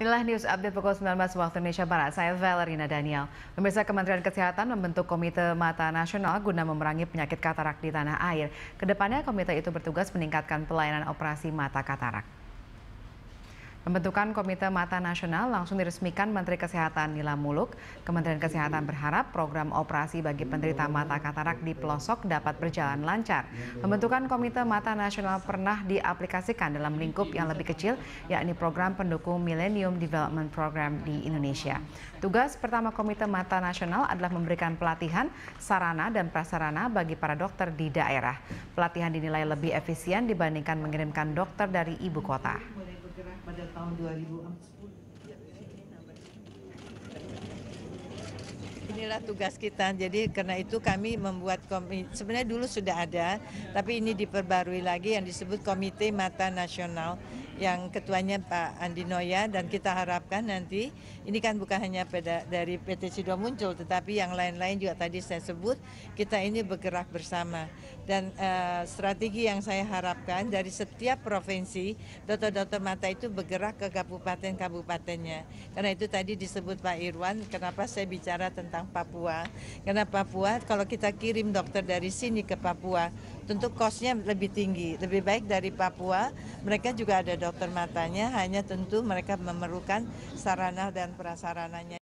Inilah news update pukul 19 waktu Indonesia Barat. Saya Valerina Daniel. Pemirsa Kementerian Kesehatan membentuk Komite Mata Nasional guna memerangi penyakit katarak di tanah air. Kedepannya komite itu bertugas meningkatkan pelayanan operasi mata katarak. Pembentukan Komite Mata Nasional langsung diresmikan Menteri Kesehatan Nila Muluk. Kementerian Kesehatan berharap program operasi bagi penderita mata katarak di pelosok dapat berjalan lancar. Pembentukan Komite Mata Nasional pernah diaplikasikan dalam lingkup yang lebih kecil, yakni program pendukung Millennium Development Program di Indonesia. Tugas pertama Komite Mata Nasional adalah memberikan pelatihan, sarana, dan prasarana bagi para dokter di daerah. Pelatihan dinilai lebih efisien dibandingkan mengirimkan dokter dari ibu kota pada tahun 2010. Inilah tugas kita. Jadi karena itu kami membuat komite. Sebenarnya dulu sudah ada, tapi ini diperbarui lagi yang disebut Komite Mata Nasional yang ketuanya Pak Andi Noya dan iya. kita harapkan nanti ini kan bukan hanya pada dari PT Sido muncul tetapi yang lain-lain juga tadi saya sebut kita ini bergerak bersama dan uh, strategi yang saya harapkan dari setiap provinsi dokter-dokter mata itu bergerak ke kabupaten-kabupatennya karena itu tadi disebut Pak Irwan kenapa saya bicara tentang Papua karena Papua kalau kita kirim dokter dari sini ke Papua tentu kosnya lebih tinggi lebih baik dari Papua mereka juga ada dokter dokter matanya hanya tentu mereka memerlukan sarana dan prasarananya